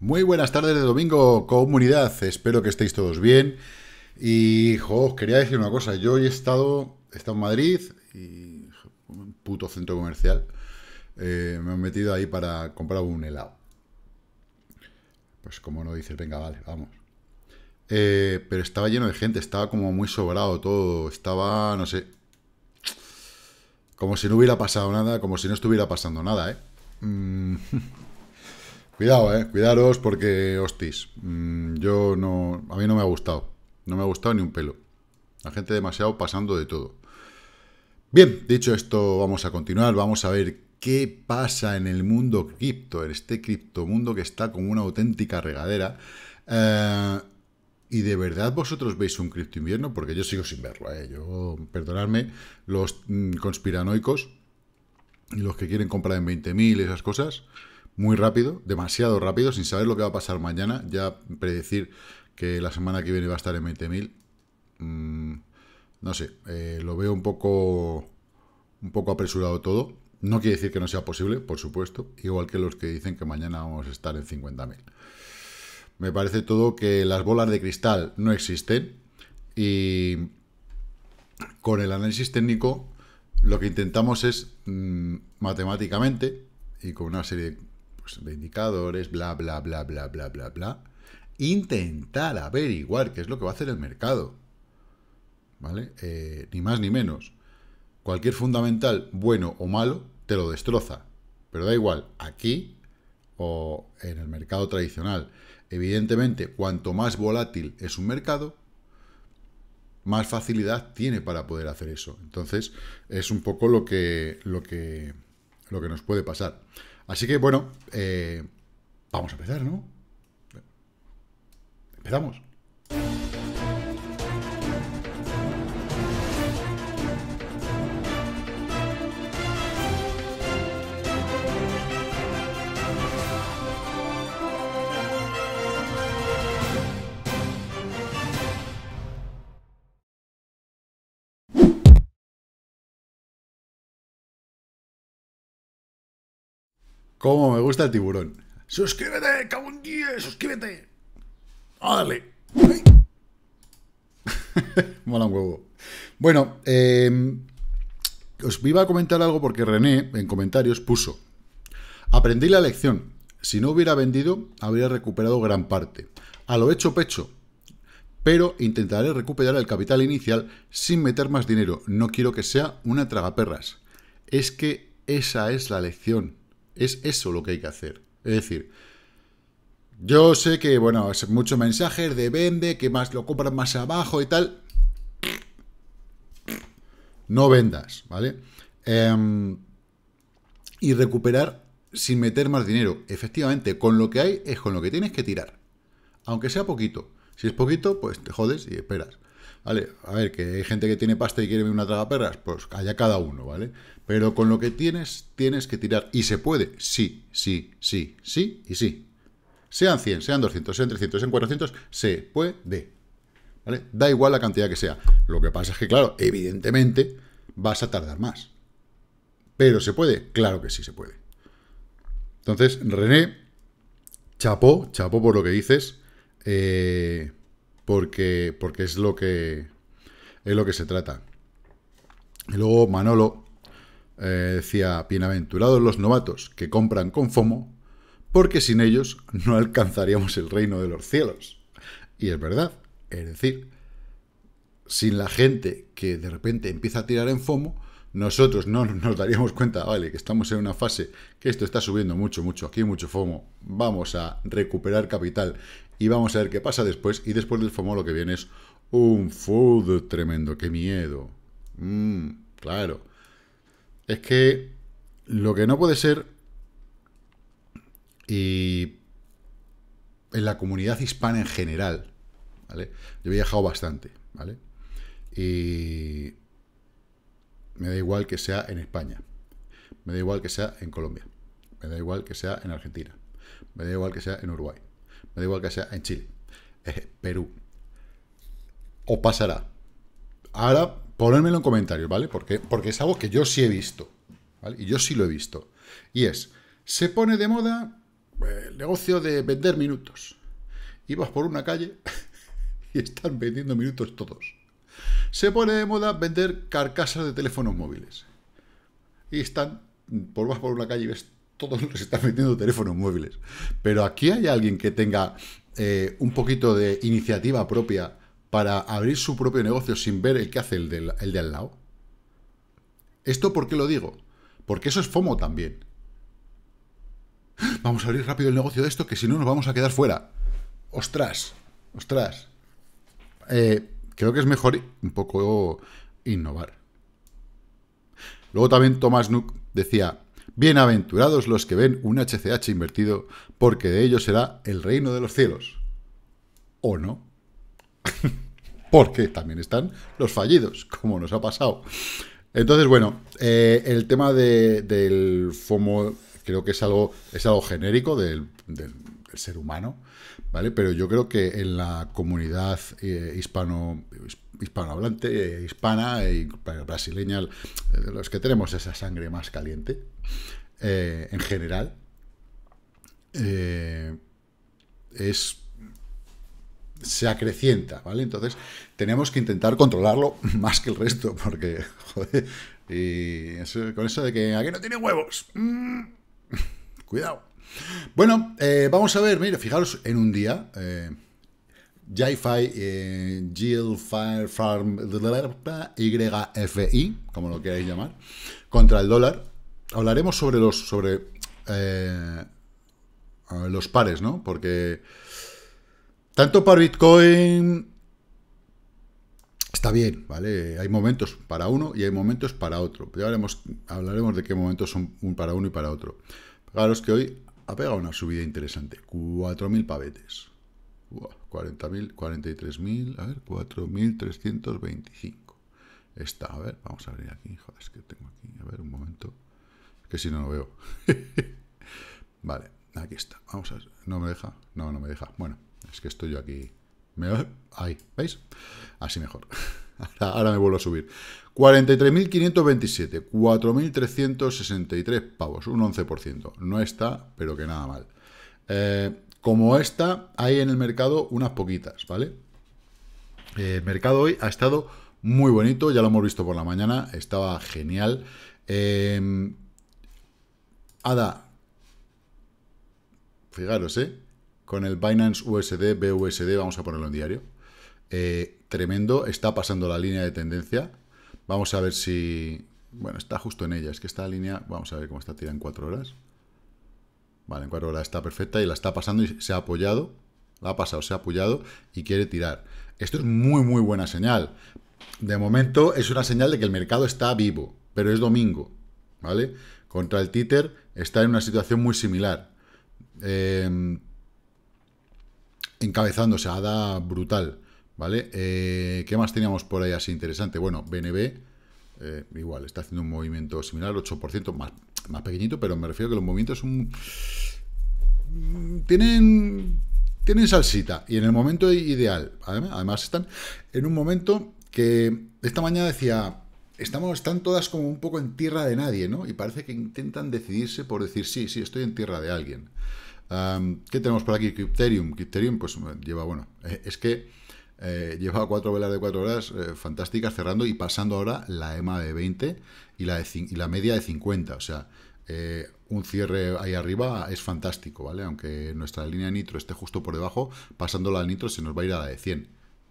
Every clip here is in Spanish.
Muy buenas tardes de domingo, comunidad. Espero que estéis todos bien. Y, jo, quería decir una cosa. Yo he estado, he estado en Madrid y un puto centro comercial. Eh, me he metido ahí para comprar un helado. Pues como no dices, venga, vale, vamos. Eh, pero estaba lleno de gente, estaba como muy sobrado todo. Estaba, no sé, como si no hubiera pasado nada, como si no estuviera pasando nada, ¿eh? Mm. Cuidado, eh, cuidaros porque, hostis, mm, yo no, a mí no me ha gustado, no me ha gustado ni un pelo. La gente demasiado pasando de todo. Bien, dicho esto, vamos a continuar, vamos a ver qué pasa en el mundo cripto, en este criptomundo que está como una auténtica regadera. Eh, ¿Y de verdad vosotros veis un cripto invierno? Porque yo sigo sin verlo, ¿eh? Yo, perdonadme, los mm, conspiranoicos y los que quieren comprar en 20.000 y esas cosas, muy rápido, demasiado rápido, sin saber lo que va a pasar mañana. Ya predecir que la semana que viene va a estar en 20.000, mm, no sé, eh, lo veo un poco, un poco apresurado todo. No quiere decir que no sea posible, por supuesto, igual que los que dicen que mañana vamos a estar en 50.000. Me parece todo que las bolas de cristal no existen y con el análisis técnico lo que intentamos es mm, matemáticamente y con una serie de de indicadores, bla, bla, bla, bla, bla, bla, bla. Intentar averiguar qué es lo que va a hacer el mercado. ¿Vale? Eh, ni más ni menos. Cualquier fundamental, bueno o malo, te lo destroza. Pero da igual, aquí o en el mercado tradicional. Evidentemente, cuanto más volátil es un mercado, más facilidad tiene para poder hacer eso. Entonces, es un poco lo que, lo que, lo que nos puede pasar. Así que, bueno, eh, vamos a empezar, ¿no? Empezamos. Cómo me gusta el tiburón. ¡Suscríbete, cabrón! ¡Suscríbete! Dale. Mola un huevo. Bueno, em, os iba a comentar algo porque René en comentarios puso. Aprendí la lección. Si no hubiera vendido, habría recuperado gran parte. A lo hecho pecho. Pero intentaré recuperar el capital inicial sin meter más dinero. No quiero que sea una tragaperras. Es que esa es la lección. Es eso lo que hay que hacer. Es decir, yo sé que, bueno, es muchos mensajes de vende, que más lo compran más abajo y tal. No vendas, ¿vale? Em, y recuperar sin meter más dinero. Efectivamente, con lo que hay es con lo que tienes que tirar. Aunque sea poquito. Si es poquito, pues te jodes y esperas. Vale, a ver, que hay gente que tiene pasta y quiere ver una traga perras, pues allá cada uno, ¿vale? Pero con lo que tienes, tienes que tirar. ¿Y se puede? Sí, sí, sí, sí y sí. Sean 100, sean 200, sean 300, sean 400, se puede. ¿Vale? Da igual la cantidad que sea. Lo que pasa es que, claro, evidentemente vas a tardar más. Pero ¿se puede? Claro que sí se puede. Entonces, René, chapó, chapó por lo que dices. Eh, porque, porque es, lo que, es lo que se trata. Y luego Manolo eh, decía, bienaventurados los novatos que compran con FOMO, porque sin ellos no alcanzaríamos el reino de los cielos. Y es verdad, es decir, sin la gente que de repente empieza a tirar en FOMO, nosotros no nos daríamos cuenta, vale, que estamos en una fase que esto está subiendo mucho, mucho, aquí mucho FOMO, vamos a recuperar capital y vamos a ver qué pasa después. Y después del FOMO lo que viene es un food tremendo. ¡Qué miedo! Mm, claro. Es que lo que no puede ser... Y en la comunidad hispana en general, ¿vale? Yo he viajado bastante, ¿vale? Y me da igual que sea en España, me da igual que sea en Colombia, me da igual que sea en Argentina, me da igual que sea en Uruguay, me da igual que sea en Chile, Perú. o pasará? Ahora, ponérmelo en comentarios, ¿vale? Porque, porque es algo que yo sí he visto, ¿vale? Y yo sí lo he visto. Y es, se pone de moda eh, el negocio de vender minutos. Ibas por una calle y están vendiendo minutos todos. Se pone de moda vender carcasas de teléfonos móviles. Y están, por vas por una calle y ves todos nos están metiendo teléfonos móviles. Pero aquí hay alguien que tenga eh, un poquito de iniciativa propia para abrir su propio negocio sin ver el que hace el de, al lado. ¿Esto por qué lo digo? Porque eso es FOMO también. Vamos a abrir rápido el negocio de esto, que si no nos vamos a quedar fuera. Ostras, ostras. Eh, creo que es mejor un poco innovar. Luego también Thomas Nook decía, Bienaventurados los que ven un HCH invertido, porque de ellos será el reino de los cielos. ¿O no? porque también están los fallidos, como nos ha pasado. Entonces, bueno, eh, el tema del FOMO creo que es algo, es algo genérico del, ser humano, ¿vale? Pero yo creo que en la comunidad eh, hispano, hispanohablante, eh, hispana y brasileña, los que tenemos esa sangre más caliente eh, en general, eh, es se acrecienta, ¿vale? Entonces tenemos que intentar controlarlo más que el resto, porque, joder, y con eso de que aquí no tiene huevos, mm, cuidado. Bueno, vamos a ver, mire fijaros en un día, JFI, eh, Fire Farm, YFI, como lo queráis llamar, contra el dólar. Hablaremos sobre los sobre eh, los pares, ¿no? Porque tanto para Bitcoin está bien, ¿vale? Hay momentos para uno y hay momentos para otro. Ya hablaremos, hablaremos de qué momentos son para uno y para otro. Fijaros que hoy ha pegado una subida interesante, 4.000 pavetes. 40.000, 43.000, a ver, 4.325. Está, a ver, vamos a abrir aquí. Joder, es que tengo aquí, a ver, un momento. que si no, lo veo. vale, aquí está. Vamos a ver, no me deja, no, no me deja. Bueno, es que estoy yo aquí. Me... Ahí, ¿veis? Así mejor. Ahora, me vuelvo a subir. 43.527, 4.363 pavos, un 11%. No está, pero que nada mal. Eh, como esta, hay en el mercado unas poquitas, ¿vale? Eh, el mercado hoy ha estado muy bonito, ya lo hemos visto por la mañana, estaba genial. Eh, ADA, fijaros, ¿eh? Con el Binance USD, BUSD, vamos a ponerlo en diario. Eh, tremendo, está pasando la línea de tendencia. Vamos a ver si... Bueno, está justo en ella, es que esta línea, vamos a ver cómo está tirada en cuatro horas. Vale, en cuatro horas está perfecta y la está pasando y se ha apoyado. La ha pasado, se ha apoyado y quiere tirar. Esto es muy, muy buena señal. De momento es una señal de que el mercado está vivo, pero es domingo. ¿Vale? Contra el títer está en una situación muy similar. Eh, em, encabezándose, ADA brutal. ¿Vale? Eh, ¿Qué más teníamos por ahí así interesante? Bueno, BNB eh, igual está haciendo un movimiento similar, 8%, más, más pequeñito, pero me refiero a que los movimientos son... Mm, tienen, tienen salsita y en el momento ideal. Además, están en un momento que esta mañana decía, estamos, están todas como un poco en tierra de nadie, ¿no? Y parece que intentan decidirse por decir, sí, sí, estoy en tierra de alguien. ¿Qué tenemos por aquí? Crypterium. Crypterium, pues lleva, bueno, eh, es que Lleva eh, llevaba cuatro velas de cuatro horas eh, fantásticas cerrando y pasando ahora la EMA de 20 y la, la media de 50. O sea, eh, un cierre ahí arriba es fantástico, ¿vale? Aunque nuestra línea nitro esté justo por debajo, pasándola al nitro se nos va a ir a la de 100,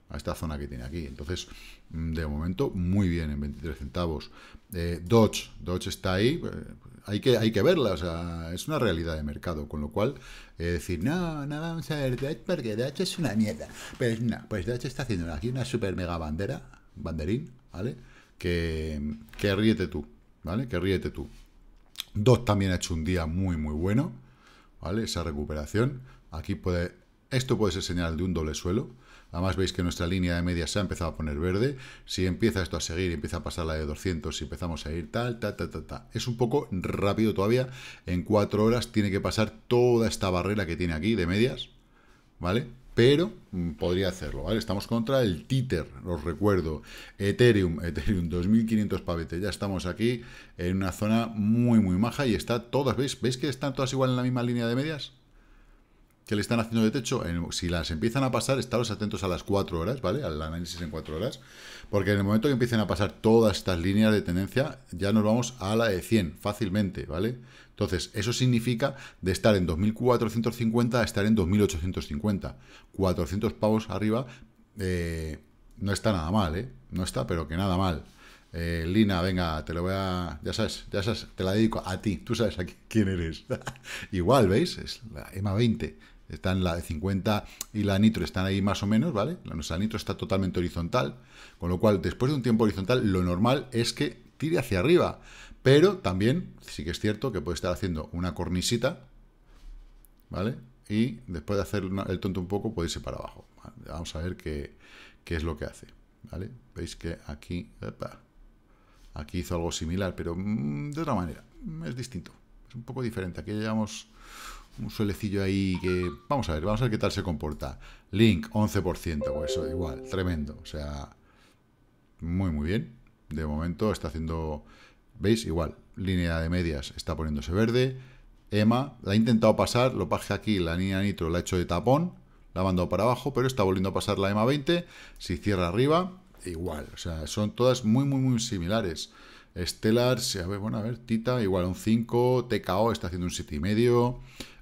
a esta zona que tiene aquí. Entonces, mm, de momento, muy bien en 23 centavos. Dodge, Dodge está ahí, hay que, hay que verla, o sea, es una realidad de mercado, con lo cual eh, decir, no, no vamos a ver Dutch porque Dutch es una mierda. Pero no, pues Dutch está haciendo aquí una super mega bandera, banderín, ¿vale? Que, que ríete tú, ¿vale? Que ríete tú. Dos también ha hecho un día muy, muy bueno, ¿vale? Esa recuperación. Aquí puede, esto puede ser señal de un doble suelo. Además veis que nuestra línea de medias se ha empezado a poner verde. Si empieza esto a seguir, empieza a pasar la de 200, si empezamos a ir tal, tal, tal, tal, Es un poco rápido todavía. En cuatro horas tiene que pasar toda esta barrera que tiene aquí de medias, ¿vale? Pero mm, podría hacerlo, ¿vale? Estamos contra el títer, os recuerdo. Ethereum, Ethereum, 2.500 pavetes. Ya estamos aquí en una zona muy, muy maja y está todas, ¿veis? ¿Veis que están todas igual en la misma línea de medias? que le están haciendo de techo, si las empiezan a pasar, estaros atentos a las 4 horas, ¿vale? Al análisis en 4 horas, porque en el momento que empiecen a pasar todas estas líneas de tendencia, ya nos vamos a la de 100 fácilmente, ¿vale? Entonces, eso significa de estar en 2.450 a estar en 2.850. 400 pavos arriba eh, no está nada mal, ¿eh? No está, pero que nada mal. Eh, Lina, venga, te lo voy a... Ya sabes, ya sabes, te la dedico a ti. Tú sabes quién eres. Igual, ¿veis? Es la EMA 20. Están la de 50 y la nitro están ahí más o menos, ¿vale? La nuestra nitro está totalmente horizontal, con lo cual después de un tiempo horizontal lo normal es que tire hacia arriba, pero también sí que es cierto que puede estar haciendo una cornisita, ¿vale? Y después de hacer el tonto un poco puede irse para abajo. Vamos a ver qué, qué es lo que hace, ¿vale? Veis que aquí, aquí hizo algo similar, pero mm, de otra manera, es distinto, es un poco diferente. Aquí llevamos un suelecillo ahí que... Vamos a ver, vamos a ver qué tal se comporta. Link, 11%, pues eso, igual, tremendo. O sea, muy, muy bien. De momento está haciendo... ¿Veis? Igual, línea de medias está poniéndose verde. EMA, la ha intentado pasar, lo paje aquí, la línea Nitro la ha hecho de tapón, la ha mandado para abajo, pero está volviendo a pasar la EMA 20. Si cierra arriba, igual. O sea, son todas muy, muy, muy similares. Stellar, a ver, bueno, a ver, Tita, igual un 5, TKO está haciendo un 7,5.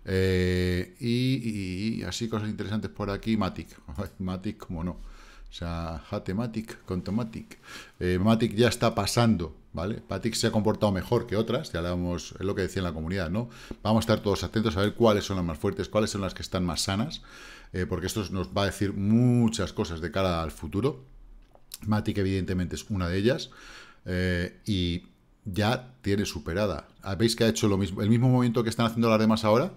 Eh, y, así cosas interesantes por aquí, Matic. Matic, como no. O sea, Hatematic, Matic Matic. Eh, Matic ya está pasando, ¿vale? Matic se ha comportado mejor que otras, ya hablamos, es lo que decía en la comunidad, ¿no? Vamos a estar todos atentos a ver cuáles son las más fuertes, cuáles son las que están más sanas, eh, porque esto nos va a decir muchas cosas de cara al futuro. Matic, evidentemente, es una de ellas. y ya tiene superada. Ah, Veis que ha hecho lo mismo, el mismo movimiento que están haciendo las demás ahora,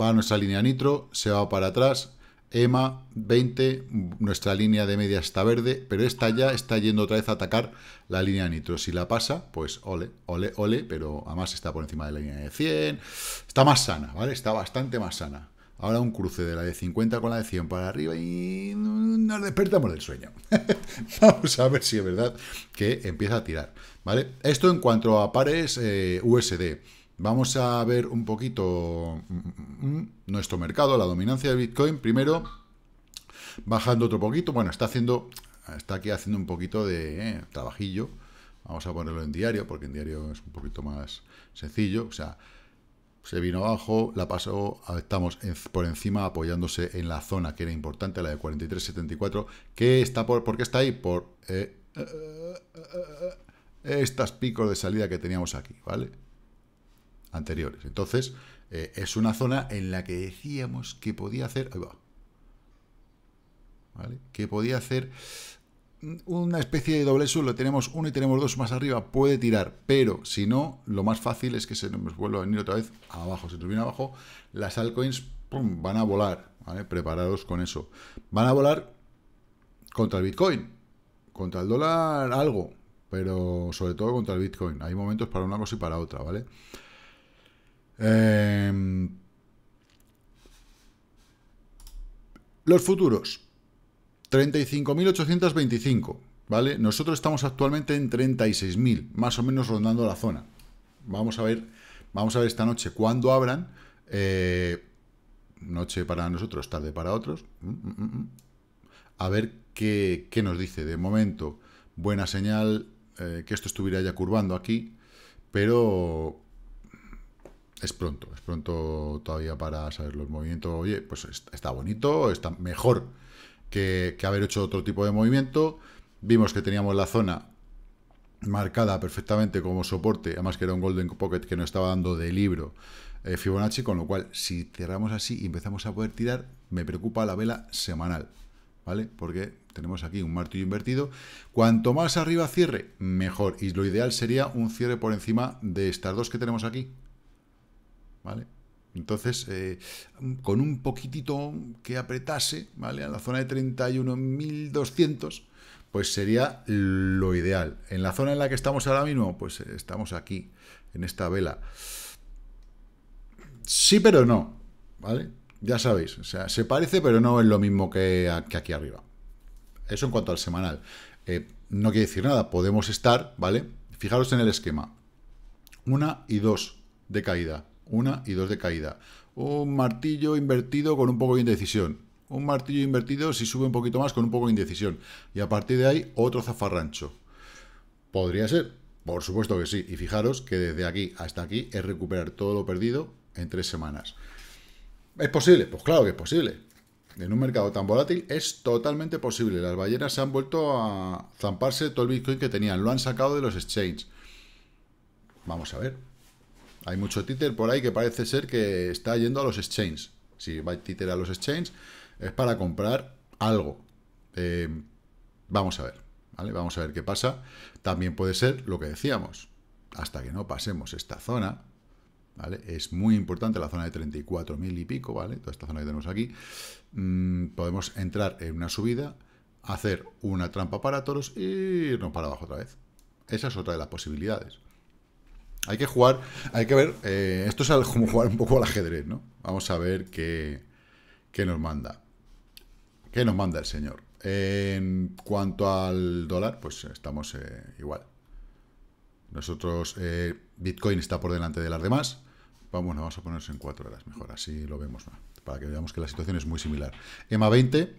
va nuestra línea nitro, se va para atrás, EMA 20, nuestra línea de media está verde, pero esta ya está yendo otra vez a atacar la línea nitro. Si la pasa, pues ole, ole, ole, pero además está por encima de la línea de 100. Está más sana, ¿vale? Está bastante más sana. Ahora un cruce de la de 50 con la de 100 para arriba y nos despertamos del sueño. Vamos a ver si es verdad que empieza a tirar, ¿vale? Esto en cuanto a pares eh, USD. Vamos a ver un poquito mm, mm, mm, nuestro mercado, la dominancia de Bitcoin. Primero, bajando otro poquito. Bueno, está haciendo, está aquí haciendo un poquito de eh, trabajillo. Vamos a ponerlo en diario, porque en diario es un poquito más sencillo. O sea, se vino abajo, la pasó, ah, estamos por encima apoyándose en la zona que era importante, la de 43.74, que está por, qué está ahí? Por eh, eh, estas picos de salida que teníamos aquí, ¿vale? anteriores. Entonces, eh, es una zona en la que decíamos que podía hacer... Ahí Que podía hacer mm, una especie de doble suelo. Tenemos uno y tenemos dos más arriba. Puede tirar, pero si no, lo más fácil es que se nos vuelva a venir otra vez abajo. Si termina abajo, las altcoins van a volar. Preparados con eso. Van a volar contra el Bitcoin. Contra el dólar algo, pero sobre todo contra el Bitcoin. Hay momentos para una cosa y para otra, ¿vale? vale Em, los futuros. 35.825, ¿vale? Nosotros estamos actualmente en 36.000, más o menos rondando la zona. Vamos a ver, vamos a ver esta noche cuando abran. Eh, noche para nosotros, tarde para otros. Mm, mm, mm, a ver qué, qué nos dice. De momento, buena señal eh, que esto estuviera ya curvando aquí, pero es pronto, es pronto todavía para saber los movimientos. Oye, pues está bonito, está mejor que, haber hecho otro tipo de movimiento. Vimos que teníamos la zona marcada perfectamente como soporte, además que era un Golden Pocket que no estaba dando de libro eh, Fibonacci, con lo cual si cerramos así y empezamos a poder tirar, me preocupa la vela semanal, ¿vale? Porque tenemos aquí un martillo invertido. Cuanto más arriba cierre, mejor. Y lo ideal sería un cierre por encima de estas dos que tenemos aquí, ¿vale? Entonces, eh, con un poquitito que apretase, ¿vale? A la zona de 31.200, pues sería lo ideal. En la zona en la que estamos ahora mismo, pues eh, estamos aquí, en esta vela. Sí, pero no, ¿vale? Ya sabéis, o sea, se parece, pero no es lo mismo que, aquí arriba. Eso en cuanto al semanal. Eh, no quiere decir nada, podemos estar, ¿vale? Fijaros en el esquema. Una y dos de caída una y dos de caída. Un martillo invertido con un poco de indecisión. Un martillo invertido si sube un poquito más con un poco de indecisión. Y a partir de ahí, otro zafarrancho. ¿Podría ser? Por supuesto que sí. Y fijaros que desde aquí hasta aquí es recuperar todo lo perdido en tres semanas. ¿Es posible? Pues claro que es posible. En un mercado tan volátil es totalmente posible. Las ballenas se han vuelto a zamparse todo el Bitcoin que tenían. Lo han sacado de los exchanges. Vamos a ver. Hay mucho títer por ahí que parece ser que está yendo a los exchanges. Si va títer a los exchanges, es para comprar algo. Eh, vamos a ver, ¿vale? Vamos a ver qué pasa. También puede ser lo que decíamos. Hasta que no pasemos esta zona, ¿vale? Es muy importante la zona de 34.000 y pico, ¿vale? Toda esta zona que tenemos aquí. Mm, podemos entrar en una subida, hacer una trampa para toros y irnos para abajo otra vez. Esa es otra de las posibilidades. Hay que jugar, hay que ver, eh, esto es como jugar un poco al ajedrez, ¿no? Vamos a ver qué, nos manda. ¿Qué nos manda el señor? En cuanto al dólar, pues estamos eh, igual. Nosotros, eh, Bitcoin está por delante de las demás. Vamos, vamos a ponerse en cuatro horas, mejor, así lo vemos, para que veamos que la situación es muy similar. EMA 20,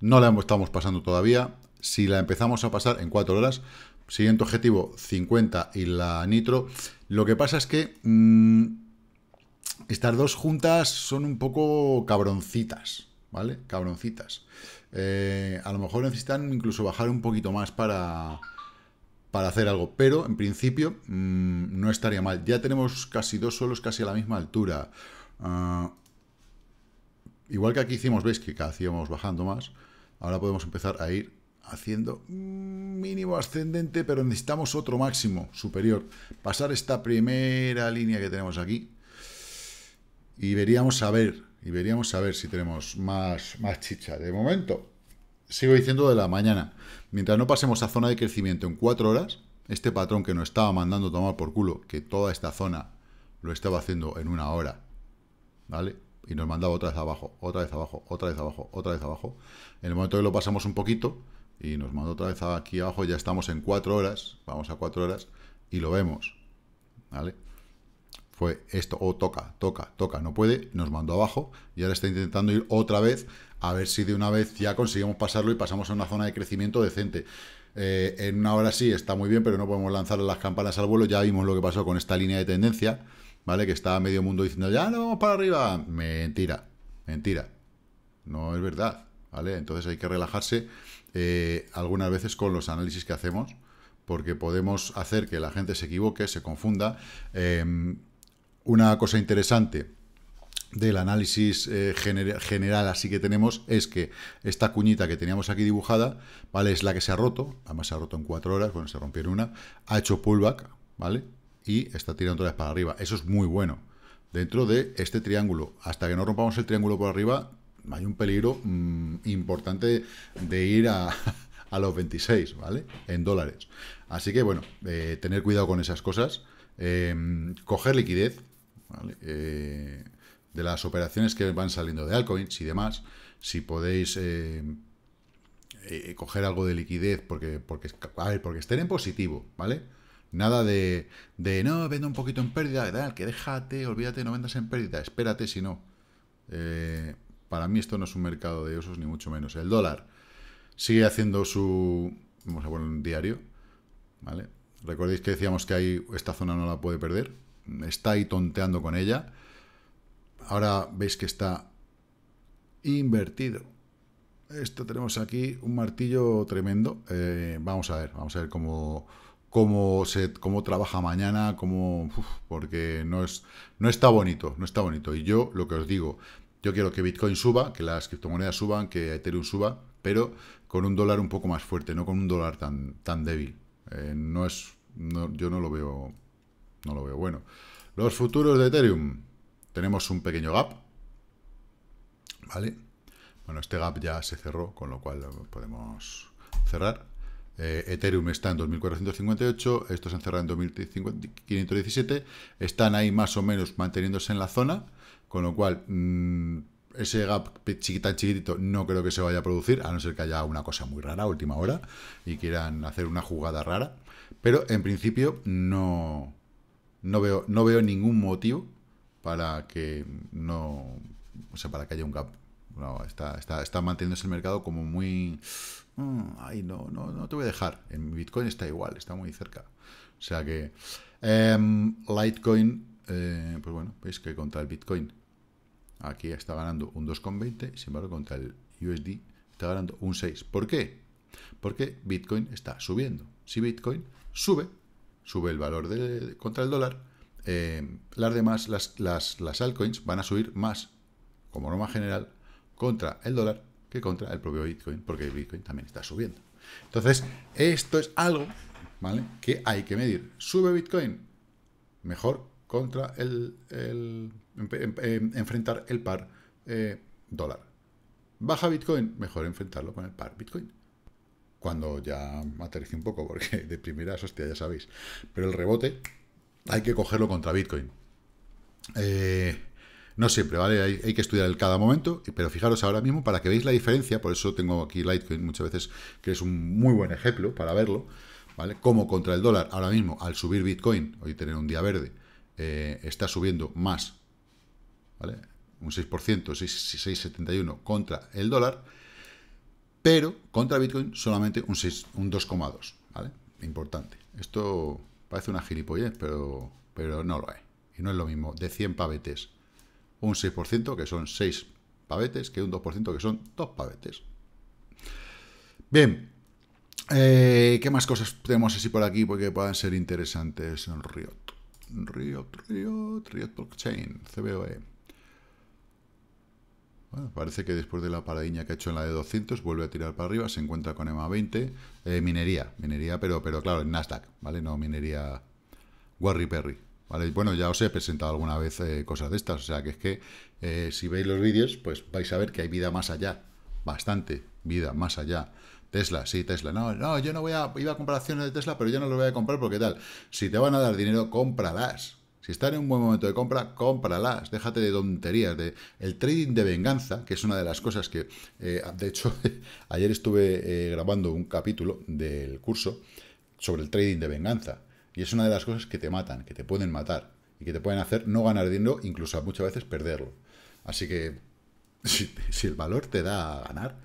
no la estamos pasando todavía. Si la empezamos a pasar en 4 horas, siguiente objetivo 50 y la nitro. Lo que pasa es que mm, estas dos juntas son un poco cabroncitas, ¿vale? Cabroncitas. Eh, a lo mejor necesitan incluso bajar un poquito más para, para hacer algo, pero en principio mm, no estaría mal. Ya tenemos casi dos solos casi a la misma altura. Ah, igual que aquí hicimos, veis que cada íbamos bajando más, ahora podemos empezar a ir haciendo mínimo ascendente, pero necesitamos otro máximo superior. Pasar esta primera línea que tenemos aquí y veríamos a ver, y veríamos a ver si tenemos más, más chicha. De momento, sigo diciendo de la mañana. Mientras no pasemos a zona de crecimiento en cuatro horas, este patrón que nos estaba mandando tomar por culo, que toda esta zona lo estaba haciendo en una hora, ¿vale? Y nos mandaba otra vez abajo, otra vez abajo, otra vez abajo, otra vez abajo. En el momento que lo pasamos un poquito, y nos mandó otra vez aquí abajo, ya estamos en cuatro horas, vamos a cuatro horas y lo vemos, ¿vale? Fue esto, o oh, toca, toca, toca, no puede, nos mandó abajo y ahora está intentando ir otra vez a ver si de una vez ya conseguimos pasarlo y pasamos a una zona de crecimiento decente. Eh, en una hora sí está muy bien, pero no podemos lanzar las campanas al vuelo, ya vimos lo que pasó con esta línea de tendencia, ¿vale? Que está medio mundo diciendo, ya no vamos para arriba, mentira, mentira, no es verdad. Entonces hay que relajarse eh, algunas veces con los análisis que hacemos, porque podemos hacer que la gente se equivoque, se confunda. Em, una cosa interesante del análisis eh, general así que tenemos es que esta cuñita que teníamos aquí dibujada, ¿vale? Es la que se ha roto, además se ha roto en cuatro horas, bueno, se rompió en una, ha hecho pullback, ¿vale? Y está tirando otra vez para arriba. Eso es muy bueno. Dentro de este triángulo, hasta que no rompamos el triángulo por arriba, hay un peligro mm, importante de ir a, los 26, ¿vale? En dólares. Así que, bueno, eh, tener cuidado con esas cosas. Em, coger liquidez, ¿vale? Eh, de las operaciones que van saliendo de altcoins y demás, si podéis eh, coger algo de liquidez porque, porque, porque estén en positivo, ¿vale? Nada de, de no, vendo un poquito en pérdida, que déjate, olvídate, no vendas en pérdida, espérate si no. Eh, para mí esto no es un mercado de osos, ni mucho menos. El dólar sigue haciendo su... Vamos a poner un diario, ¿vale? Recordéis que decíamos que ahí esta zona no la puede perder. Está ahí tonteando con ella. Ahora veis que está invertido. Esto tenemos aquí un martillo tremendo. Eh, vamos a ver, vamos a ver cómo, cómo, se, cómo trabaja mañana, cómo, porque no, es, no está bonito, no está bonito. Y yo lo que os digo, yo quiero que Bitcoin suba, que las criptomonedas suban, que Ethereum suba, pero con un dólar un poco más fuerte, no con un dólar tan, tan débil. Eh, no es, yo no lo veo, no lo veo bueno. Los futuros de Ethereum. Tenemos un pequeño gap, ¿vale? Bueno, este gap ya se cerró, con lo cual podemos cerrar. Eh, Ethereum está en 2.458, estos se cerrado en 2.517, están ahí más o menos manteniéndose en la zona, con lo cual mm, ese gap tan chiquitito no creo que se vaya a producir, a no ser que haya una cosa muy rara a última hora y quieran hacer una jugada rara, pero en principio no, no, veo, no veo ningún motivo para que no, o sea, para que haya un gap no, está, está, manteniéndose el mercado como muy, Mm, ay, no, no, te voy a dejar. En Bitcoin está igual, está muy cerca. O sea que em, Litecoin, eh, pues bueno, veis que contra el Bitcoin aquí está ganando un 2,20, sin embargo contra el USD está ganando un 6. ¿Por qué? Porque Bitcoin está subiendo. Si Bitcoin sube, sube el valor contra el dólar, em, las demás, las, las, las altcoins van a subir más, como norma general, contra el dólar que contra el propio Bitcoin, porque el Bitcoin también está subiendo. Entonces, esto es algo ¿vale? que hay que medir. ¿Sube Bitcoin? Mejor contra el, em, em, em, enfrentar el par eh, dólar. ¿Baja Bitcoin? Mejor enfrentarlo con el par Bitcoin. Cuando ya aterrice un poco, porque de primera, hostia, ya sabéis. Pero el rebote hay que cogerlo contra Bitcoin. Eh, no siempre, ¿vale? Hay, que estudiar el cada momento, pero fijaros ahora mismo para que veáis la diferencia, por eso tengo aquí Litecoin muchas veces, que es un muy buen ejemplo para verlo, ¿vale? Como contra el dólar ahora mismo, al subir Bitcoin, hoy tener un día verde, eh, está subiendo más, ¿vale? Un 6%, 6,71 contra el dólar, pero contra Bitcoin solamente un, 2,2, ¿vale? Importante. Esto parece una gilipollez, pero, pero no lo es. Y no es lo mismo de 100 pavetes un 6% que son 6 pavetes, que un 2% que son 2 pavetes. Bien, eh, ¿qué más cosas tenemos así por aquí porque puedan ser interesantes? Riot, Riot, Riot, Riot Blockchain, CBOE. Bueno, parece que después de la paradiña que ha hecho en la de 200, vuelve a tirar para arriba, se encuentra con EMA 20. Eh, minería, minería, pero, pero claro, en Nasdaq, ¿vale? No minería Warry Perry. Bueno, ya os he presentado alguna vez eh, cosas de estas, o sea que es que eh, si veis los vídeos, pues vais a ver que hay vida más allá, bastante vida más allá. Tesla, sí, Tesla. No, no, yo no voy a, iba a comprar acciones de Tesla, pero yo no lo voy a comprar porque tal. Si te van a dar dinero, cómpralas. Si están en un buen momento de compra, cómpralas. Déjate de tonterías. De, el trading de venganza, que es una de las cosas que... Eh, de hecho, ayer estuve grabando un capítulo del curso sobre el trading de venganza. Y es una de las cosas que te matan, que te pueden matar y que te pueden hacer no ganar dinero, incluso muchas veces perderlo. Así que si, el valor te da a ganar,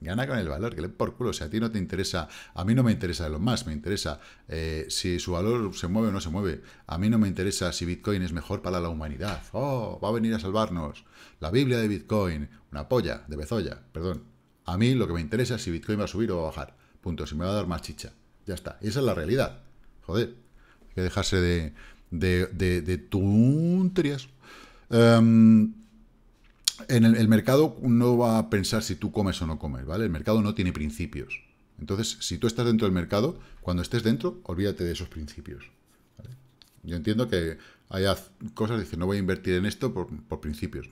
gana con el valor, que le por culo. O si sea, a ti no te interesa, a mí no me interesa lo más, me interesa eh, si su valor se mueve o no se mueve. A mí no me interesa si Bitcoin es mejor para la humanidad. Oh, va a venir a salvarnos. La Biblia de Bitcoin, una polla de bezoya, perdón. A mí lo que me interesa es si Bitcoin va a subir o va a bajar. Punto, si me va a dar más chicha. Ya está. esa es la realidad. Joder que dejarse de, de, de, em, en el, mercado no va a pensar si tú comes o no comes, ¿vale? El mercado no tiene principios. Entonces, si tú estás dentro del mercado, cuando estés dentro, olvídate de esos principios. Yo entiendo que haya cosas, dice, no voy a invertir en esto por, principios.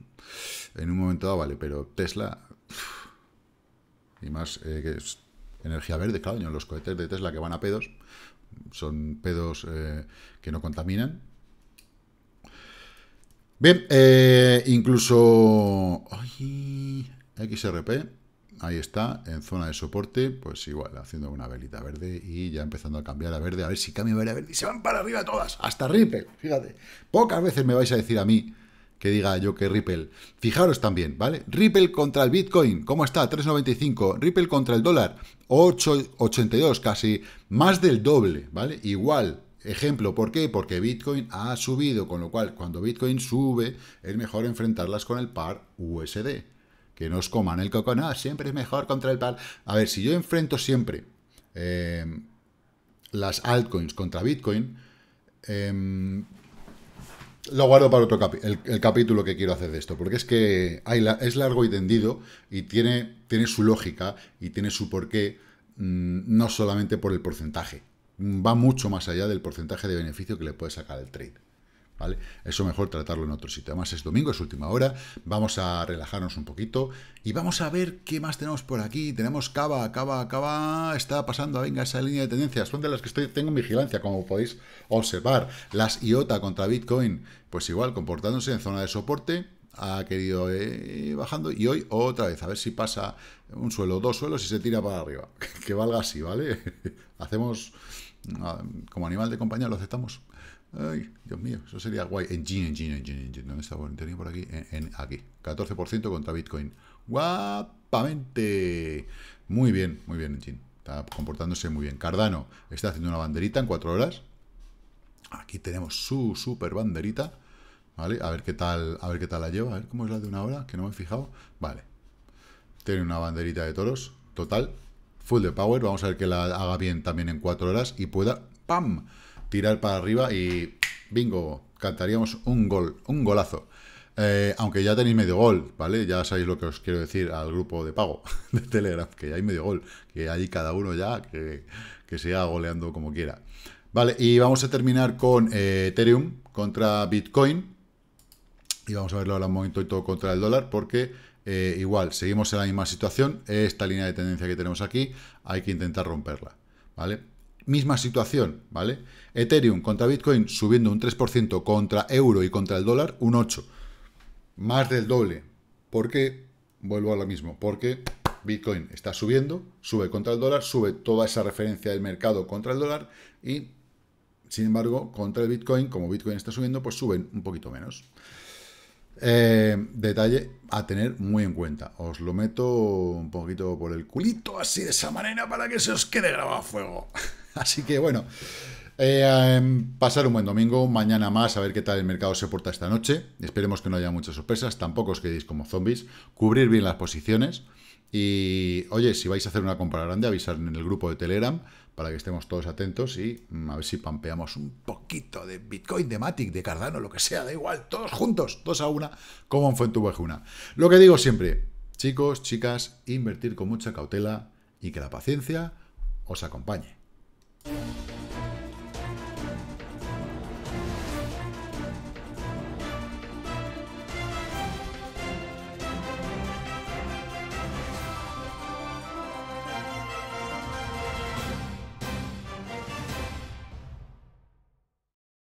En un momento dado, vale, pero Tesla... Y más eh, que es energía verde, claro, los cohetes de Tesla que van a pedos, son pedos eh, que no contaminan. Bien, eh, incluso XRP, ahí está, en zona de soporte, pues igual, haciendo una velita verde y ya empezando a cambiar a verde, a ver si cambia a verde y se van para arriba todas, hasta Ripple, fíjate. Pocas veces me vais a decir a mí que diga yo que Ripple. Fijaros también, ¿vale? Ripple contra el Bitcoin, ¿cómo está? 3,95. Ripple contra el dólar, 8,82, casi más del doble, ¿vale? Igual. Ejemplo, ¿por qué? Porque Bitcoin ha subido, con lo cual cuando Bitcoin sube es mejor enfrentarlas con el par USD. Que nos coman el coco, siempre es mejor contra el par. A ver, si yo enfrento siempre eh, las altcoins contra Bitcoin, em, lo guardo para otro capi el, capítulo que quiero hacer de esto, porque es que es largo y tendido y tiene, tiene su lógica y tiene su porqué, mm, no solamente por el porcentaje. Va mucho más allá del porcentaje de beneficio que le puede sacar el trade. ¿vale? Eso mejor tratarlo en otro sitio. Además es domingo, es última hora, vamos a relajarnos un poquito y vamos a ver qué más tenemos por aquí. Tenemos cava, cava, cava, está pasando, venga, esa línea de tendencias, son de las que estoy, tengo vigilancia, como podéis observar. Las IOTA contra Bitcoin, pues igual, comportándose en zona de soporte, ha querido eh, bajando y hoy otra vez, a ver si pasa un suelo, dos suelos y se tira para arriba. Que valga así, ¿vale? Hacemos ah, como animal de compañía, lo aceptamos. Ay, Dios mío, eso sería guay. En Gin, Engine, Engine ¿Dónde está? por aquí, en, aquí. 14% contra Bitcoin. Guapamente. Muy bien, muy bien, en Está comportándose muy bien. Cardano está haciendo una banderita en 4 horas. Aquí tenemos su super banderita. ¿Vale? A ver qué tal, a ver qué tal la lleva. A ver cómo es la de una hora, que no me he fijado. Vale. Tiene una banderita de toros. Total. Full de power. Vamos a ver que la haga bien también en cuatro horas y pueda. ¡Pam! tirar para arriba y bingo, cantaríamos un gol, un golazo. Eh, aunque ya tenéis medio gol, ¿vale? Ya sabéis lo que os quiero decir al grupo de pago de Telegram, que ya hay medio gol, que hay cada uno ya que, se siga goleando como quiera. Vale, y vamos a terminar con eh, Ethereum contra Bitcoin. Y vamos a verlo ahora un momento y todo contra el dólar, porque eh, igual, seguimos en la misma situación. Esta línea de tendencia que tenemos aquí, hay que intentar romperla, ¿vale? Misma situación, ¿vale? Ethereum contra Bitcoin subiendo un 3% contra euro y contra el dólar, un 8%. Más del doble. ¿Por qué? vuelvo a lo mismo, porque Bitcoin está subiendo, sube contra el dólar, sube toda esa referencia del mercado contra el dólar y, sin embargo, contra el Bitcoin, como Bitcoin está subiendo, pues suben un poquito menos. Eh, detalle a tener muy en cuenta. Os lo meto un poquito por el culito, así de esa manera, para que se os quede grabado a fuego. Así que bueno, eh, em, pasar un buen domingo, mañana más, a ver qué tal el mercado se porta esta noche. Esperemos que no haya muchas sorpresas, tampoco os quedéis como zombies, cubrir bien las posiciones. Y oye, si vais a hacer una compra grande, avisar en el grupo de Telegram para que estemos todos atentos y mm, a ver si pampeamos un poquito de Bitcoin, de Matic, de Cardano, lo que sea, da igual, todos juntos, dos a una, como en G1. Lo que digo siempre, chicos, chicas, invertir con mucha cautela y que la paciencia os acompañe. Thank you